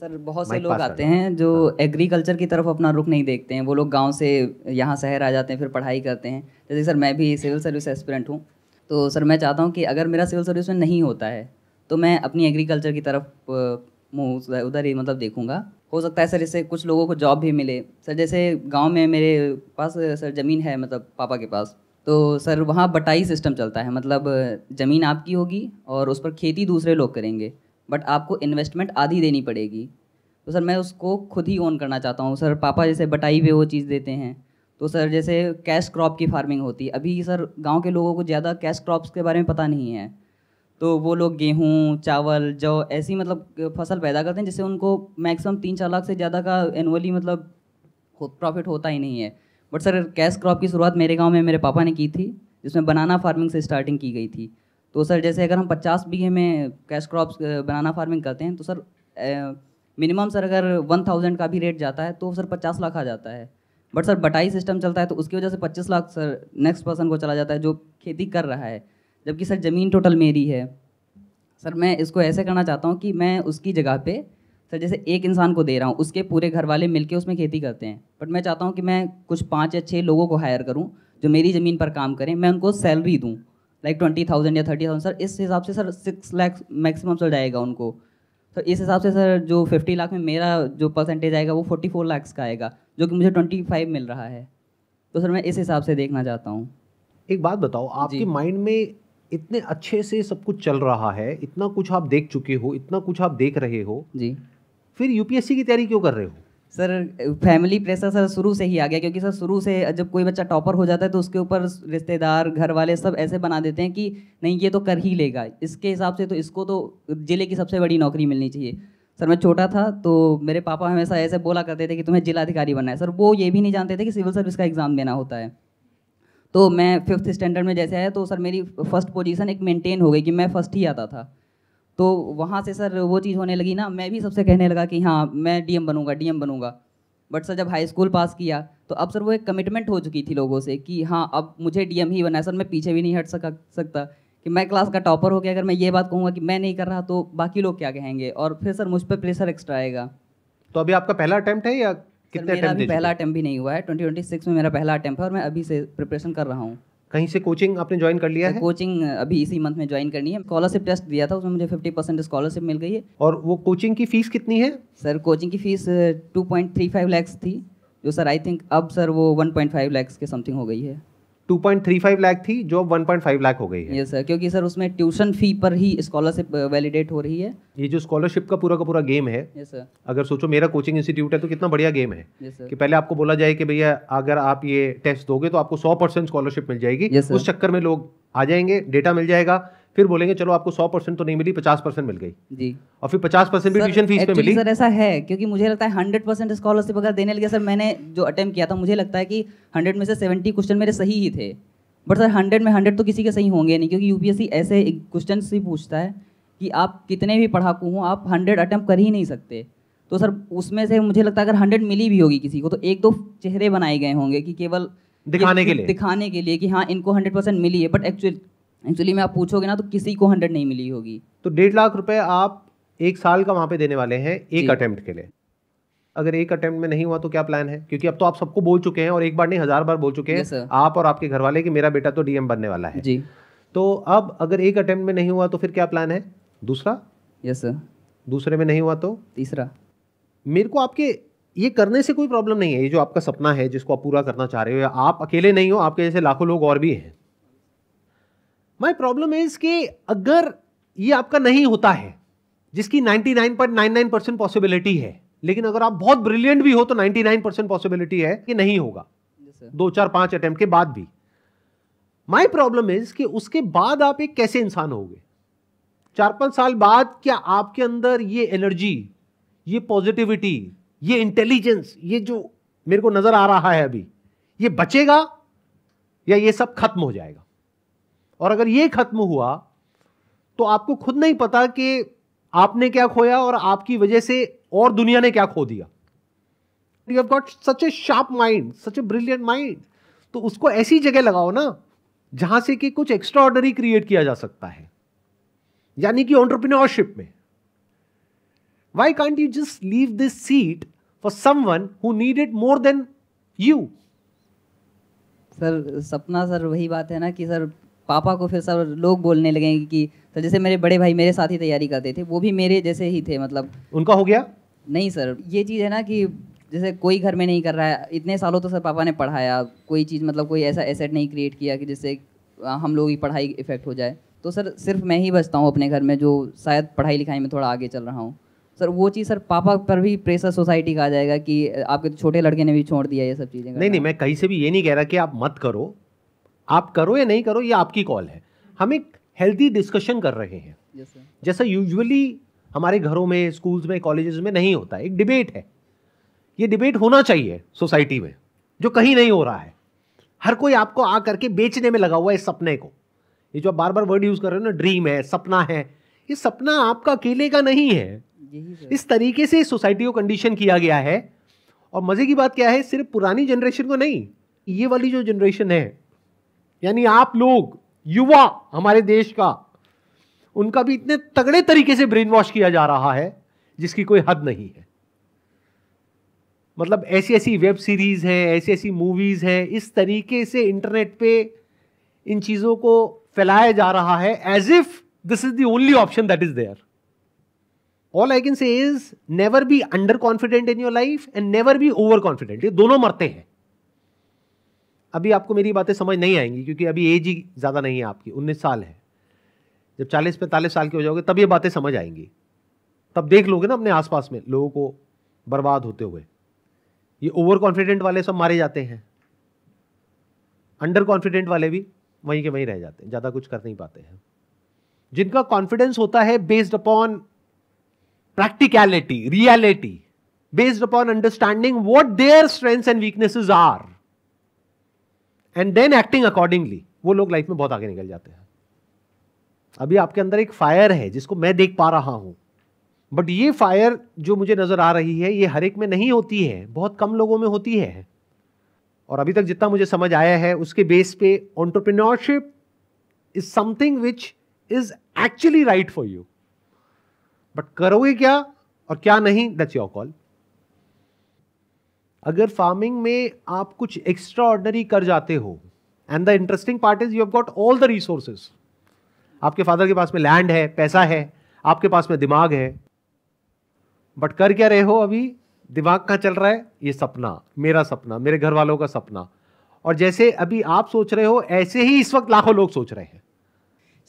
Sir बहुत से लोग आते हैं जो हाँ। एग्रीकल्चर की तरफ अपना रुख नहीं देखते हैं वो लोग गांव से यहाँ शहर आ जाते हैं फिर पढ़ाई करते हैं जैसे सर मैं भी सिविल सर्विस एस्पिरेंट हूँ तो सर मैं चाहता हूँ कि अगर मेरा सिविल सर्विस में नहीं होता है तो मैं अपनी एग्रीकल्चर की तरफ मुँह उधर ही मतलब देखूंगा हो सकता है सर इससे कुछ लोगों को जॉब भी मिले सर जैसे गाँव में मेरे पास सर ज़मीन है मतलब पापा के पास तो सर वहाँ बटाई सिस्टम चलता है मतलब ज़मीन आपकी होगी और उस पर खेती दूसरे लोग करेंगे बट आपको इन्वेस्टमेंट आधी देनी पड़ेगी तो सर मैं उसको खुद ही ओन करना चाहता हूँ सर पापा जैसे बटाई पे वो चीज़ देते हैं तो सर जैसे कैश क्रॉप की फार्मिंग होती है अभी सर गांव के लोगों को ज़्यादा कैश क्रॉप्स के बारे में पता नहीं है तो वो लोग गेहूँ चावल जौ ऐसी मतलब फसल पैदा करते हैं जिससे उनको मैक्सिमम तीन चार लाख से ज़्यादा का एनुअली मतलब प्रॉफिट होता ही नहीं है बट सर कैश क्रॉप की शुरुआत मेरे गाँव में मेरे पापा ने की थी जिसमें बनाना फार्मिंग से स्टार्टिंग की गई थी तो सर जैसे अगर हम पचास बीघे में कैश क्रॉप्स बनाना फार्मिंग करते हैं तो सर मिनिमम सर अगर वन थाउजेंड का भी रेट जाता है तो सर पचास लाख आ जाता है बट सर बटाई सिस्टम चलता है तो उसकी वजह से पच्चीस लाख सर नेक्स्ट पर्सन को चला जाता है जो खेती कर रहा है जबकि सर ज़मीन टोटल मेरी है सर मैं इसको ऐसे करना चाहता हूँ कि मैं उसकी जगह पे सर जैसे एक इंसान को दे रहा हूँ उसके पूरे घर वाले मिल उसमें खेती करते हैं बट मैं चाहता हूँ कि मैं कुछ पाँच या छः लोगों को हायर करूँ जो मेरी ज़मीन पर काम करें मैं उनको सैलरी दूँ लाइक ट्वेंटी थाउजेंड या थर्टी थाउजेंड सर इस हिसाब से sir six lakh maximum sir जाएगा उनको सर तो इस हिसाब से सर जो फिफ्टी लाख में मेरा जो परसेंटेज आएगा वो फोर्टी फोर लैक्स का आएगा जो कि मुझे ट्वेंटी फाइव मिल रहा है तो सर मैं इस हिसाब से देखना चाहता हूँ एक बात बताओ आपके माइंड में इतने अच्छे से सब कुछ चल रहा है इतना कुछ आप देख चुके हो इतना कुछ आप देख रहे हो जी फिर यूपीएससी की तैयारी क्यों कर रहे हो सर फैमिली प्रेशर सर शुरू से ही आ गया क्योंकि सर शुरू से जब कोई बच्चा टॉपर हो जाता है तो उसके ऊपर रिश्तेदार घर वाले सब ऐसे बना देते हैं कि नहीं ये तो कर ही लेगा इसके हिसाब से तो इसको तो ज़िले की सबसे बड़ी नौकरी मिलनी चाहिए सर मैं छोटा था तो मेरे पापा हमेशा ऐसे बोला करते थे कि तुम्हें अधिकारी बनना है सर वो ये भी नहीं जानते थे कि सिविल सर्विस का एग्ज़ाम देना होता है तो मैं फिफ्थ स्टैंडर्ड में जैसे आया तो सर मेरी फर्स्ट पोजीशन एक मेंटेन हो गई कि मैं फर्स्ट ही आता था तो वहाँ से सर वो चीज़ होने लगी ना मैं भी सबसे कहने लगा कि हाँ मैं डीएम बनूंगा डीएम बनूंगा बट सर जब हाई स्कूल पास किया तो अब सर वो एक कमिटमेंट हो चुकी थी लोगों से कि हाँ अब मुझे डीएम ही बनना है सर मैं पीछे भी नहीं हट सका सकता कि मैं क्लास का टॉपर हो गया अगर मैं ये बात कहूँगा कि मैं नहीं कर रहा तो बाकी लोग क्या कहेंगे और फिर सर मुझ पर प्रेशर एक्स्ट्रा आएगा तो अभी आपका पहला अटैम्प्ट है या कितने मेरा अभी पहला अटैम्प्ट भी नहीं हुआ है ट्वेंटी ट्वेंटी सिक्स में मेरा पहला अटैम्प्ट है और मैं अभी से प्रिपरेशन कर रहा हूँ कहीं से कोचिंग आपने ज्वाइन कर लिया है कोचिंग अभी इसी मंथ में ज्वाइन करनी है स्कॉलरशिप टेस्ट दिया था उसमें मुझे फिफ्टी परसेंट स्कॉलरशिप मिल गई है और वो कोचिंग की फीस कितनी है सर कोचिंग की fees two point three five lakhs थी जो सर आई थिंक अब सर वो वन पॉइंट फाइव लैक्स के समथिंग हो गई है 2.35 लाख थी जो अब 1.5 लाख हो गई है यस सर क्योंकि सर उसमें ट्यूशन फी पर ही स्कॉलरशिप वैलिडेट uh, हो रही है ये जो स्कॉलरशिप का पूरा का पूरा गेम है यस सर अगर सोचो मेरा कोचिंग इंस्टीट्यूट है तो कितना बढ़िया गेम है कि पहले आपको बोला जाए कि भैया अगर आप ये टेस्ट दोगे तो आपको सौ स्कॉलरशिप मिल जाएगी उस चक्कर में लोग आ जाएंगे डेटा मिल जाएगा फिर बोलेंगे चलो आपको सौ परसेंट तो नहीं मिली पचास परसेंट मिल गई जी और फिर पचास परसेंट भी ट्यूशन फीस पे मिली सर ऐसा है क्योंकि मुझे लगता है हंड्रेड परसेंट स्कॉलरशिप अगर देने लगे सर मैंने जो अटेम्प्ट किया था मुझे लगता है कि हंड्रेड में से सेवेंटी क्वेश्चन मेरे सही ही थे बट सर हंड्रेड में हंड्रेड तो किसी के सही होंगे नहीं क्योंकि यूपीएससी ऐसे क्वेश्चन ही पूछता है कि आप कितने भी पढ़ाकू हों आप हंड्रेड अटैम्प कर ही नहीं सकते तो सर उसमें से मुझे लगता है अगर हंड्रेड मिली भी होगी किसी को तो एक दो चेहरे बनाए गए होंगे कि केवल दिखाने के लिए दिखाने के लिए कि हाँ इनको हंड्रेड परसेंट मिली है बट एक्चुअल एक्चुअली में आप पूछोगे ना तो किसी को हंड्रेड नहीं मिली होगी तो डेढ़ लाख रुपए आप एक साल का वहां पे देने वाले हैं एक अटेम्प्ट के लिए अगर एक अटेम्प्ट में नहीं हुआ तो क्या प्लान है क्योंकि अब तो आप सबको बोल चुके हैं और एक बार नहीं हजार बार बोल चुके हैं आप और आपके घर वाले कि मेरा बेटा तो डीएम बनने वाला है जी तो अब अगर एक अटेम्प्ट में नहीं हुआ तो फिर क्या प्लान है दूसरा यस सर दूसरे में नहीं हुआ तो तीसरा मेरे को आपके ये करने से कोई प्रॉब्लम नहीं है ये जो आपका सपना है जिसको आप पूरा करना चाह रहे हो आप अकेले नहीं हो आपके जैसे लाखों लोग और भी हैं माई प्रॉब्लम इज कि अगर ये आपका नहीं होता है जिसकी 99.99 परसेंट पॉसिबिलिटी है लेकिन अगर आप बहुत ब्रिलियंट भी हो तो 99 परसेंट पॉसिबिलिटी है कि नहीं होगा yes, दो चार पांच अटेम्प्ट के बाद भी माय प्रॉब्लम इज कि उसके बाद आप एक कैसे इंसान होगे चार पांच साल बाद क्या आपके अंदर ये एनर्जी ये पॉजिटिविटी ये इंटेलिजेंस ये जो मेरे को नजर आ रहा है अभी ये बचेगा या ये सब खत्म हो जाएगा और अगर ये खत्म हुआ तो आपको खुद नहीं पता कि आपने क्या खोया और आपकी वजह से और दुनिया ने क्या खो दिया you have got such a sharp mind such a brilliant mind तो उसको ऐसी जगह लगाओ ना जहां से कि कुछ एक्स्ट्रा ऑर्डरी क्रिएट किया जा सकता है यानी कि ऑन्टरप्रिन्योरशिप में why can't you just leave this seat for one who need it more than you sir सपना सर वही बात है ना कि सर पापा को फिर सब लोग बोलने लगे कि तो जैसे मेरे बड़े भाई मेरे साथ ही तैयारी करते थे वो भी मेरे जैसे ही थे मतलब उनका हो गया नहीं सर ये चीज़ है ना कि जैसे कोई घर में नहीं कर रहा है इतने सालों तो सर पापा ने पढ़ाया कोई चीज़ मतलब कोई ऐसा एसेट नहीं क्रिएट किया कि जिससे हम लोग की पढ़ाई इफेक्ट हो जाए तो सर सिर्फ मैं ही बचता हूँ अपने घर में जो शायद पढ़ाई लिखाई में थोड़ा आगे चल रहा हूँ सर वो चीज़ सर पापा पर भी प्रेशर सोसाइटी का आ जाएगा कि आपके तो छोटे लड़के ने भी छोड़ दिया ये सब चीज़ें नहीं नहीं मैं कहीं से भी ये नहीं कह रहा कि आप मत करो आप करो या नहीं करो ये आपकी कॉल है हम एक हेल्दी डिस्कशन कर रहे हैं yes, जैसा यूजुअली हमारे घरों में स्कूल्स में कॉलेजेस में नहीं होता एक डिबेट है ये डिबेट होना चाहिए सोसाइटी में जो कहीं नहीं हो रहा है हर कोई आपको आ करके बेचने में लगा हुआ है इस सपने को ये जो आप बार बार वर्ड यूज़ कर रहे हो ना ड्रीम है सपना है ये सपना आपका अकेले का नहीं है इस तरीके से सोसाइटी को कंडीशन किया गया है और मज़े की बात क्या है सिर्फ पुरानी जनरेशन को नहीं ये वाली जो जनरेशन है यानी आप लोग युवा हमारे देश का उनका भी इतने तगड़े तरीके से ब्रेन वॉश किया जा रहा है जिसकी कोई हद नहीं है मतलब ऐसी ऐसी वेब सीरीज़ हैं ऐसी ऐसी मूवीज़ हैं इस तरीके से इंटरनेट पे इन चीज़ों को फैलाया जा रहा है as if this is the only option that is there all I can say is never be under confident in your life and never be over confident ये दोनों मरते हैं अभी आपको मेरी बातें समझ नहीं आएंगी क्योंकि अभी एज ही ज़्यादा नहीं है आपकी उन्नीस साल है जब चालीस पैंतालीस साल के हो जाओगे तब ये बातें समझ आएंगी तब देख लोगे ना अपने आसपास में लोगों को बर्बाद होते हुए ये ओवर कॉन्फिडेंट वाले सब मारे जाते हैं अंडर कॉन्फिडेंट वाले भी वहीं के वहीं रह जाते हैं ज़्यादा कुछ कर नहीं पाते हैं जिनका कॉन्फिडेंस होता है based upon practicality reality based upon understanding what their strengths and weaknesses are and then acting accordingly वो लोग लाइफ में बहुत आगे निकल जाते हैं अभी आपके अंदर एक फायर है जिसको मैं देख पा रहा हूं बट ये फायर जो मुझे नज़र आ रही है ये हर एक में नहीं होती है बहुत कम लोगों में होती है और अभी तक जितना मुझे समझ आया है उसके बेस पे entrepreneurship is something which is actually right for you but करोगे क्या और क्या नहीं दैट्स योर कॉल अगर फार्मिंग में आप कुछ एक्स्ट्रा ऑर्डनरी कर जाते हो and the interesting part is you have got all the resources आपके फादर के पास में लैंड है पैसा है आपके पास में दिमाग है बट कर क्या रहे हो अभी दिमाग कहाँ चल रहा है ये सपना मेरा सपना मेरे घर वालों का सपना और जैसे अभी आप सोच रहे हो ऐसे ही इस वक्त लाखों लोग सोच रहे हैं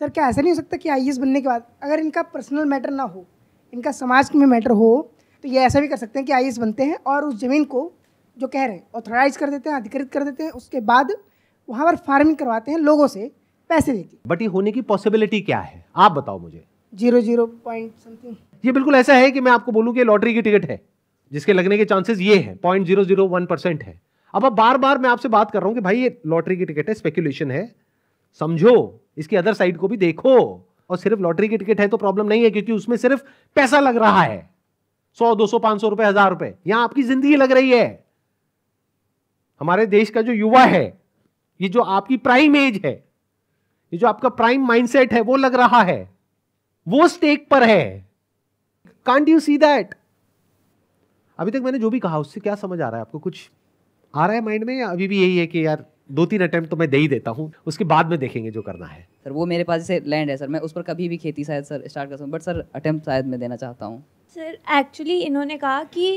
सर क्या ऐसा नहीं हो सकता कि आई बनने के बाद अगर इनका पर्सनल मैटर ना हो इनका समाज में मैटर हो तो ये ऐसा भी कर सकते हैं कि आई बनते हैं और उस ज़मीन को जो कह रहे हैं ऑथोराइज कर देते हैं अधिकृत कर देते हैं उसके बाद वहाँ पर फार्मिंग करवाते हैं लोगों से पैसे लेके बट ये होने की पॉसिबिलिटी क्या है आप बताओ मुझे जीरो जीरो पॉइंट समथिंग ये बिल्कुल ऐसा है कि मैं आपको बोलूँ कि लॉटरी की टिकट है जिसके लगने के चांसेस ये है point zero zero one percent है अब अब बार बार मैं आपसे बात कर रहा हूँ कि भाई ये लॉटरी की टिकट है स्पेकुलेशन है समझो इसकी अदर साइड को भी देखो और सिर्फ लॉटरी की टिकट है तो प्रॉब्लम नहीं है क्योंकि उसमें सिर्फ पैसा लग रहा है सौ दो सौ पांच सौ रुपए हजार रुपए यहां आपकी जिंदगी लग रही है हमारे देश का जो युवा है ये जो आपकी प्राइम एज है ये जो आपका प्राइम माइंडसेट है वो लग रहा है वो स्टेक पर है कांट यू सी दैट अभी तक मैंने जो भी कहा उससे क्या समझ आ रहा है आपको कुछ आ रहा है माइंड में या अभी भी यही है कि यार दो तीन अटेम्प्ट तो मैं दे ही देता हूँ उसके बाद में देखेंगे जो करना है सर वो मेरे पास जैसे लैंड है सर मैं उस पर कभी भी खेती शायद सर स्टार्ट कर सकूँ बट सर अटेम्प्ट शायद मैं देना चाहता हूँ सर एक्चुअली इन्होंने कहा कि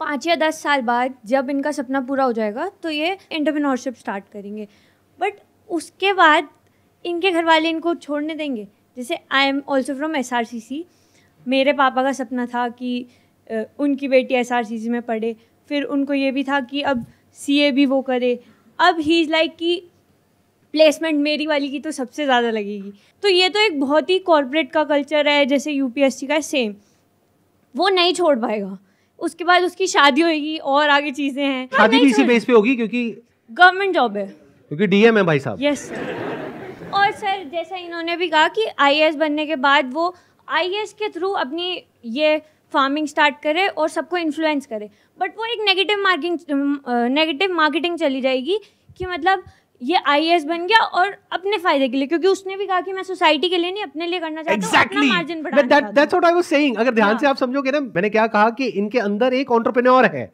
पाँच या दस साल बाद जब इनका सपना पूरा हो जाएगा तो ये एंटरप्रेन्योरशिप स्टार्ट करेंगे बट उसके बाद इनके घर वाले इनको छोड़ने देंगे जैसे I am also from S R C C मेरे पापा का सपना था कि उनकी बेटी एस आर सी सी में पढ़े फिर उनको ये भी था कि अब सी ए भी वो करे अब ही इज़ लाइक कि प्लेसमेंट मेरी वाली की तो सबसे ज़्यादा लगेगी तो ये तो एक बहुत ही कॉरपोरेट का कल्चर है जैसे यू पी एस सी का सेम वो नहीं छोड़ पाएगा उसके बाद उसकी शादी होगी और आगे चीजें हैं शादी भी इसी बेस पे होगी क्योंकि गवर्नमेंट जॉब है क्योंकि डीएम है भाई साहब यस और सर जैसा इन्होंने भी कहा कि आईएएस बनने के बाद वो आईएएस के थ्रू अपनी ये फार्मिंग स्टार्ट करे और सबको इन्फ्लुएंस करे बट वो एक नेगेटिव मार्किंग नेगेटिव मार्केटिंग चली जाएगी कि मतलब ये आई बन गया और अपने फायदे के लिए क्योंकि उसने भी कहा कि मैं सोसाइटी के लिए नहीं अपने लिए करना चाहता exactly. हूं that, that's what I was saying. अगर ध्यान हाँ. से आप समझोगे ना मैंने क्या कहा कि इनके अंदर एक ऑन्टरप्रेन्योर है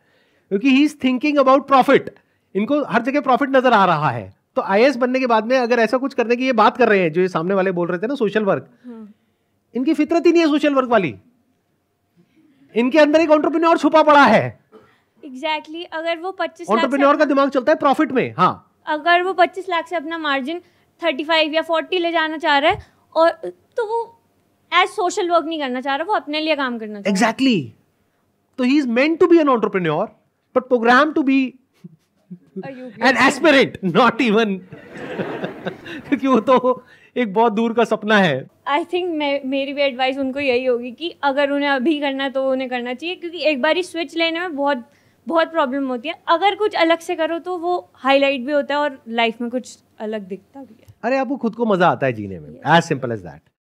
क्योंकि he is thinking about profit इनको हर जगह प्रॉफिट नजर आ रहा है तो आई बनने के बाद में अगर ऐसा कुछ करने की ये बात कर रहे हैं जो ये सामने वाले बोल रहे थे ना सोशल वर्क हाँ। इनकी फितरत ही नहीं है सोशल वर्क वाली इनके अंदर एक ऑन्टरप्रेन्योर छुपा पड़ा है एग्जैक्टली exactly. अगर वो पच्चीस ऑन्टरप्रेन्योर का दिमाग चलता है प्रॉफिट में हाँ अगर वो पच्चीस लाख से अपना मार्जिन थर्टी फाइव या फोर्टी ले जाना चाह रहा है और तो वो एज सोशल वर्क नहीं करना चाह रहा वो अपने लिए काम करना चाह एग्जैक्टली exactly. तो he is meant to be an entrepreneur but program to be an aspirant not even क्योंकि वो तो एक बहुत दूर का सपना है आई थिंक मेरी भी एडवाइस उनको यही होगी कि अगर उन्हें अभी करना है तो उन्हें करना चाहिए क्योंकि एक बार ही स्विच लेने में बहुत बहुत प्रॉब्लम होती है अगर कुछ अलग से करो तो वो हाईलाइट भी होता है और लाइफ में कुछ अलग दिखता भी है अरे आपको खुद को मजा आता है जीने में एज सिंपल एज दैट